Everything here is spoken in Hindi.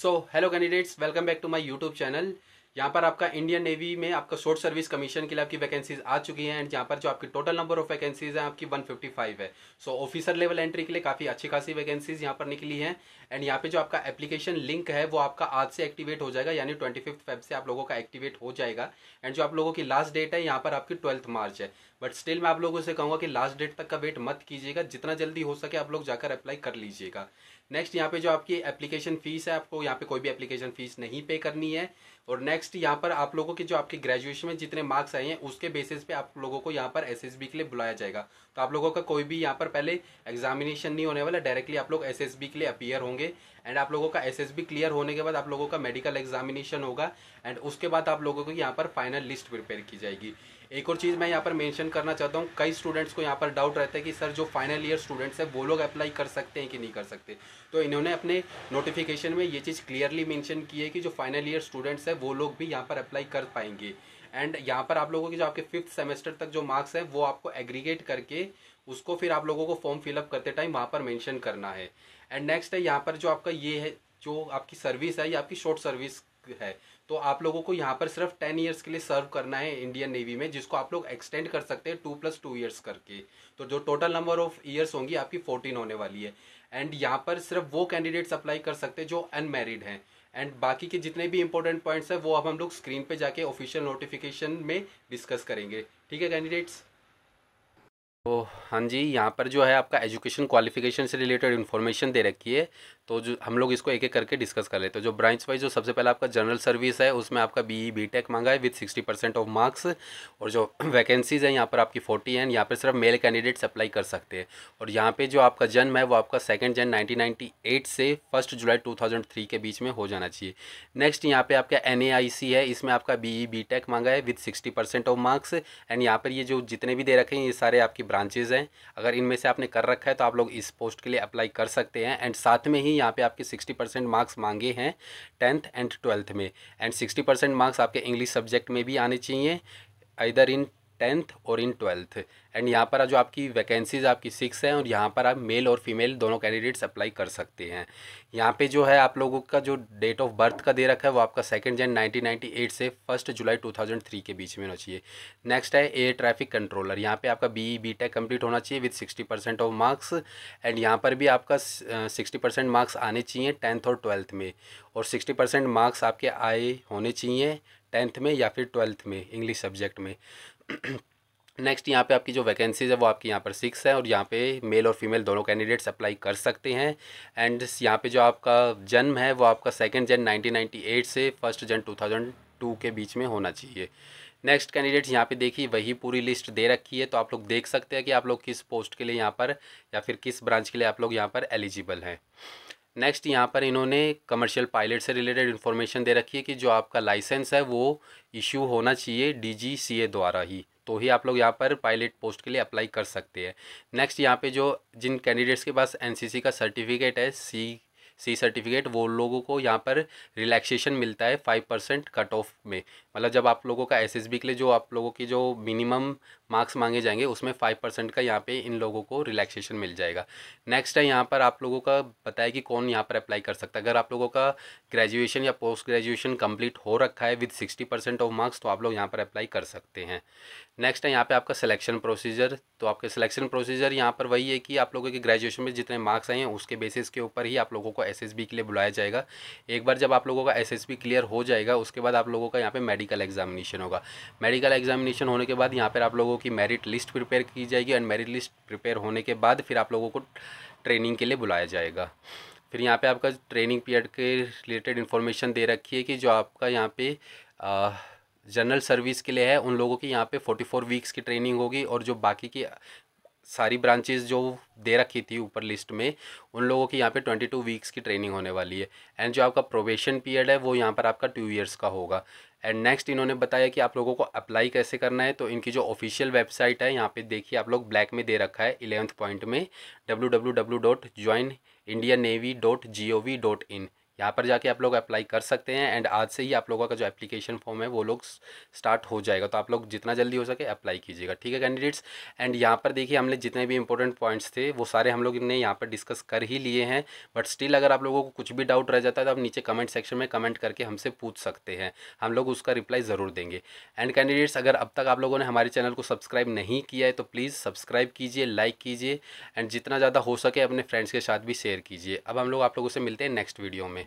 so hello candidates welcome back to my YouTube channel यहाँ पर आपका इंडियन नेवी में आपका शॉर्ट सर्विस कमीशन के लिए आपकी वैकेंसीज आ चुकी हैं एंड यहाँ पर जो आपकी टोटल नंबर ऑफ वैकेंसीज हैं आपकी 155 है so so, officer level entry के लिए काफ़ी अच्छी खासी वैकेंसीज यहाँ पर निकली हैं एंड यहाँ पे जो आपका एप्लीकेशन लिंक है वो आपका आज से एक्टिवेट हो जाएगा यानी ट्वेंटी फिफ्थ से आप लोगों का एक्टिवेट हो जाएगा एंड जो आप लोगों की लास्ट डेट है यहाँ पर आपकी ट्वेल्थ मार्च है बट स्टिल मैं आप लोगों से कहूंगा कि लास्ट डेट तक का वेट मत कीजिएगा जितना जल्दी हो सके आप लोग जाकर अप्लाई कर लीजिएगा नेक्स्ट यहाँ पे जो आपकी एप्लीकेशन फ़ीस है आपको यहाँ पे कोई भी एप्लीकेशन फ़ीस नहीं पे करनी है और नेक्स्ट यहाँ पर आप लोगों के जो आपके ग्रेजुएशन में जितने मार्क्स आए हैं उसके बेसिस पे आप लोगों को यहाँ पर एस के लिए बुलाया जाएगा तो आप लोगों का कोई भी यहाँ पर पहले एग्जामिनेशन नहीं होने वाला डायरेक्टली आप लोग एस के लिए अपियर होंगे एंड आप लोगों का एसएसबी क्लियर होने के बाद आप लोगों का मेडिकल एग्जामिनेशन होगा एंड उसके बाद आप लोगों को यहाँ पर फाइनल लिस्ट प्रिपेयर की जाएगी एक और चीज़ मैं यहाँ पर मेंशन करना चाहता हूँ कई स्टूडेंट्स को यहाँ पर डाउट रहता है कि सर जो फाइनल ईयर स्टूडेंट्स हैं वो लोग अप्लाई कर सकते हैं कि नहीं कर सकते तो इन्होंने अपने नोटिफिकेशन में ये चीज़ क्लियरली मेंशन की है कि जो फाइनल ईयर स्टूडेंट्स हैं वो लोग भी यहाँ पर अप्लाई कर पाएंगे एंड यहाँ पर आप लोगों के जो आपके फिफ्थ सेमेस्टर तक जो मार्क्स है वो आपको एग्रीगेट करके उसको फिर आप लोगों को फॉर्म फिलअप करते टाइम वहाँ पर मैंशन करना है एंड नेक्स्ट है यहाँ पर जो आपका ये है जो आपकी सर्विस है ये आपकी शॉर्ट सर्विस है तो आप लोगों को यहाँ पर सिर्फ टेन ईयर्स के लिए सर्व करना है इंडियन नेवी में जिसको आप लोग एक्सटेंड कर सकते हैं टू प्लस टू ईयर्स करके तो जो टोटल नंबर ऑफ ईयर्स होंगी आपकी फोर्टीन होने वाली है एंड यहाँ पर सिर्फ वो कैंडिडेट्स अप्लाई कर सकते हैं जो अनमेरिड हैं एंड बाकी के जितने भी इंपॉर्टेंट पॉइंट्स हैं वो अब हम लोग स्क्रीन पे जाके ऑफिशियल नोटिफिकेशन में डिस्कस करेंगे ठीक है कैंडिडेट्स तो हाँ जी यहाँ पर जो है आपका एजुकेशन क्वालिफिकेशन से रिलेटेड इन्फॉर्मेशन दे रखी है तो जो हम लोग इसको एक एक करके डिस्कस कर लेते हैं जो ब्रांच वाइज जो सबसे पहले आपका जनरल सर्विस है उसमें आपका बी टेक e, मांगा है with sixty percent of marks और जो वैकेंसीज़ हैं यहाँ पर आपकी फोर्टी हैं यहाँ पर सिर्फ मेल कैंडिडेट्स अप्लाई कर सकते हैं और यहाँ पर जो आपका जन्म है वो आपका सेकेंड जन नाइनटीन से फर्स्ट जुलाई टू के बीच में हो जाना चाहिए नेक्स्ट यहाँ पर आपका एन है इसमें आपका बी ई e, मांगा है with sixty of marks and यहाँ पर ये जो जितने भी दे रखे हैं ये सारे आपकी ब्रांचेज़ हैं अगर इनमें से आपने कर रखा है तो आप लोग इस पोस्ट के लिए अप्लाई कर सकते हैं एंड साथ में ही यहाँ पे आपके 60 परसेंट मार्क्स मांगे हैं टेंथ एंड ट्वेल्थ में एंड 60 परसेंट मार्क्स आपके इंग्लिश सब्जेक्ट में भी आने चाहिए इधर इन टेंथ और इन ट्वेल्थ एंड यहाँ पर जो आपकी वैकेंसीज़ आपकी सिक्स हैं और यहाँ पर आप मेल और फीमेल दोनों कैंडिडेट्स अप्लाई कर सकते हैं यहाँ पे जो है आप लोगों का जो डेट ऑफ बर्थ का दे रखा है वो आपका सेकेंड जैन 1998 से फर्स्ट जुलाई 2003 के बीच में होना चाहिए नेक्स्ट है एयर ट्रैफिक कंट्रोलर यहाँ पर आपका बी बी टेक कम्प्लीट होना चाहिए with sixty percent of marks and यहाँ पर भी आपका सिक्सटी परसेंट मार्क्स आने चाहिए टेंथ और ट्वेल्थ में और सिक्सटी परसेंट मार्क्स आपके आए होने चाहिए टेंथ में या फिर ट्वेल्थ में इंग्लिश सब्जेक्ट में नेक्स्ट यहाँ पे आपकी जो वैकेंसीज़ है वो आपकी यहाँ पर सिक्स है और यहाँ पे मेल और फीमेल दोनों कैंडिडेट्स अप्लाई कर सकते हैं एंड यहाँ पे जो आपका जन्म है वो आपका सेकेंड जन 1998 से फर्स्ट जन 2002 के बीच में होना चाहिए नेक्स्ट कैंडिडेट्स यहाँ पे देखिए वही पूरी लिस्ट दे रखी है तो आप लोग देख सकते हैं कि आप लोग किस पोस्ट के लिए यहाँ पर या फिर किस ब्रांच के लिए आप लोग यहाँ पर एलिजिबल हैं नेक्स्ट यहाँ पर इन्होंने कमर्शियल पायलट से रिलेटेड इन्फॉर्मेशन दे रखी है कि जो आपका लाइसेंस है वो इशू होना चाहिए डीजीसीए द्वारा ही तो ही आप लोग यहाँ पर पायलट पोस्ट के लिए अप्लाई कर सकते हैं नेक्स्ट यहाँ पे जो जिन कैंडिडेट्स के पास एनसीसी का सर्टिफिकेट है सी सी सर्टिफिकेट वो लोगों को यहाँ पर रिलैक्सेशन मिलता है फाइव परसेंट कट ऑफ में मतलब जब आप लोगों का एस के लिए जो आप लोगों की जो मिनिमम मार्क्स मांगे जाएंगे उसमें फाइव परसेंट का यहाँ पे इन लोगों को रिलैक्सेशन मिल जाएगा नेक्स्ट है यहाँ पर आप लोगों का बताया कि कौन यहाँ पर अप्लाई कर सकता है अगर आप लोगों का ग्रेजुएशन या पोस्ट ग्रेजुएशन कंप्लीट हो रखा है with sixty percent of marks तो आप लोग यहाँ पर अप्लाई कर सकते हैं नेक्स्ट है यहाँ पर आपका सिलेक्शन प्रोसीजर तो आपके सिलेक्शन प्रोसीजर यहाँ पर वही है कि आप लोगों के ग्रेजुएशन में जितने मार्क्स आए हैं उसके बेसिस के ऊपर ही आप लोगों को एस के लिए बुलाया जाएगा एक बार जब आप लोगों का एस क्लियर हो जाएगा उसके बाद आप लोगों का यहाँ पर मेडिकल एग्जामिनेशन होगा मेडिकल एग्जामिनेशन होने के बाद यहाँ पर आप लोगों की मेरिट लिस्ट प्रिपेयर की जाएगी एंड मेरिट लिस्ट प्रिपेयर होने के बाद फिर आप लोगों को ट्रेनिंग के लिए बुलाया जाएगा फिर यहाँ पे आपका ट्रेनिंग पीरियड के रिलेटेड इन्फॉर्मेशन दे रखी है कि जो आपका यहाँ पे जनरल सर्विस के लिए है उन लोगों की यहाँ पे फोर्टी फोर वीक्स की ट्रेनिंग होगी और जो बाकी की सारी ब्रांचेज जो दे रखी थी ऊपर लिस्ट में उन लोगों की यहाँ पे ट्वेंटी टू वीक्स की ट्रेनिंग होने वाली है एंड जो आपका प्रोबेशन पीरियड है वो यहाँ पर आपका टू ईयर्स का होगा एंड नेक्स्ट इन्होंने बताया कि आप लोगों को अप्लाई कैसे करना है तो इनकी जो ऑफिशियल वेबसाइट है यहाँ पे देखिए आप लोग ब्लैक में दे रखा है इलेवंथ पॉइंट में W W W dot join India navy dot G O V dot in यहाँ पर जाके आप लोग अप्लाई कर सकते हैं एंड आज से ही आप लोगों का जो एप्लीकेशन फॉर्म है वो लोग स्टार्ट हो जाएगा तो आप लोग जितना जल्दी हो सके अप्लाई कीजिएगा ठीक है कैंडिडेट्स एंड यहाँ पर देखिए हमने जितने भी इंपॉर्टेंट पॉइंट्स थे वो सारे हम लोग ने यहाँ पर डिस्कस कर ही लिए हैं बट स्टिल अगर आप लोगों को कुछ भी डाउट रह जाता है तो आप नीचे कमेंट सेक्शन में कमेंट करके हमसे पूछ सकते हैं हम लोग उसका रिप्लाई ज़रूर देंगे एंड कैंडिडेट्स अगर अब तक आप लोगों ने हमारे चैनल को सब्सक्राइब नहीं किया है तो प्लीज़ सब्सक्राइब कीजिए लाइक कीजिए एंड जितना ज़्यादा हो सके अपने फ्रेंड्स के साथ भी शेयर कीजिए अब हम लोग आप लोगों से मिलते हैं नेक्स्ट वीडियो में